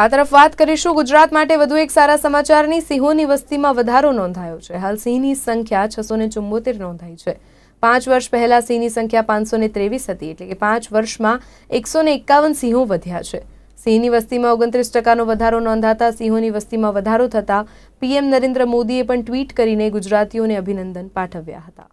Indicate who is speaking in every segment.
Speaker 1: આ તરફ વાત કરીશું ગુજરાત માટે વધુ એક સારા સમાચારની સિંહોની વસ્તીમાં વધારો નોંધાયો છે હાલ સિંહની સંખ્યા છસો ને ચુંબોતેર નોંધાઈ છે પાંચ વર્ષ પહેલા સિંહની સંખ્યા પાંચસો ને ત્રેવીસ હતી એટલે કે પાંચ વર્ષમાં એકસો ને એકાવન સિંહો વધ્યા છે સિંહની વસ્તીમાં ઓગણત્રીસ ટકાનો વધારો નોંધાતા સિંહોની વસ્તીમાં વધારો થતાં પીએમ નરેન્દ્ર મોદીએ પણ ટ્વીટ કરીને ગુજરાતીઓને અભિનંદન પાઠવ્યા હતા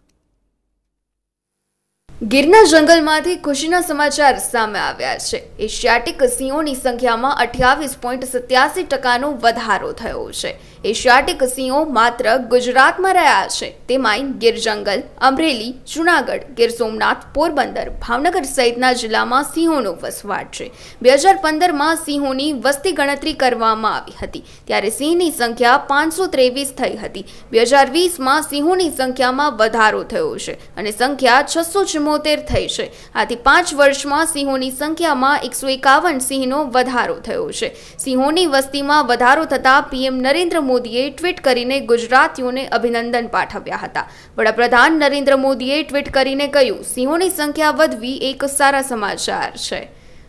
Speaker 2: ગીરના જંગલમાંથી ખુશીના સમાચાર સામે આવ્યા છે એશિયાટિક સિંહોની સંખ્યામાં અઠ્યાવીસ પોઈન્ટ સત્યાસી ટકાનો વધારો થયો છે એશિયાટિક સિંહો માત્ર ગુજરાતમાં રહ્યા છે તેમાંય ગીર જંગલ અમરેલી જુનાગઢ ગીર સોમનાથ પોરબંદર ભાવનગર સહિતના જિલ્લામાં સિંહોનો વસવાટ છે બે હજાર પંદરમાં સિંહોની વસ્તી ગણતરી કરવામાં આવી હતી ત્યારે સિંહની સંખ્યા પાંચસો ત્રેવીસ થઈ હતી બે હજાર વીસમાં સિંહોની સંખ્યામાં વધારો થયો છે અને સંખ્યા છસો ચુમ્મોતેર થઈ છે આથી પાંચ વર્ષમાં સિંહોની સંખ્યામાં એકસો એકાવન સિંહનો વધારો થયો છે સિંહોની વસ્તીમાં વધારો થતાં પીએમ નરેન્દ્ર મોદીએ ટ્વીટ કરીને ગુજરાતીઓને અભિનંદન પાઠવ્યા હતા વડાપ્રધાન નરેન્દ્ર મોદીએ ટ્વીટ કરીને કહ્યું સિંહોની સંખ્યા વધવી એક સારા સમાચાર છે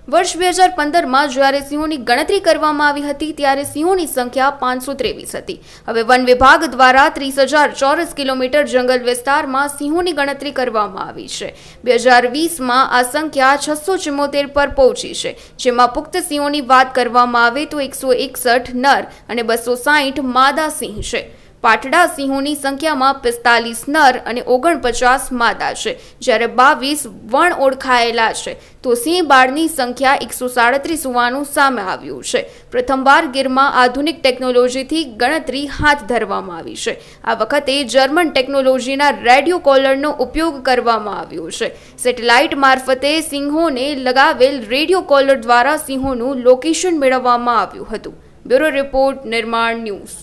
Speaker 2: વર્ષ બે હજાર પંદરમાં જ્યારે સિંહોની ગણતરી કરવામાં આવી હતી ત્યારે સિંહોની સંખ્યા પાંચસો ત્રેવીસ હતી હવે વન વિભાગ દ્વારા ત્રીસ હજાર ચોરસ કિલોમીટર જંગલ વિસ્તારમાં સિંહોની ગણતરી કરવામાં આવી છે બે હજાર વીસમાં આ સંખ્યા છસો ચુમ્મોતેર પર પહોંચી છે જેમાં પુખ્ત સિંહોની વાત કરવામાં આવે તો એકસો એકસઠ નર અને બસો સાઠ માદા સિંહ છે પાટડા સિંહોની સંખ્યામાં પિસ્તાલીસ નર અને ઓગણપચાસ માદા છે જ્યારે બાવીસ વણ ઓળખાયેલા છે તો સિંહ બાળની સંખ્યા એકસો સાડત્રીસ હોવાનું સામે આવ્યું છે પ્રથમવાર ગીરમાં આધુનિક ટેકનોલોજીથી ગણતરી હાથ ધરવામાં આવી છે આ વખતે જર્મન ટેકનોલોજીના રેડિયો કોલરનો ઉપયોગ કરવામાં આવ્યો છે સેટેલાઇટ મારફતે સિંહોને લગાવેલ રેડિયો કોલર દ્વારા સિંહોનું લોકેશન મેળવવામાં આવ્યું હતું બ્યુરો રિપોર્ટ નિર્માણ ન્યૂઝ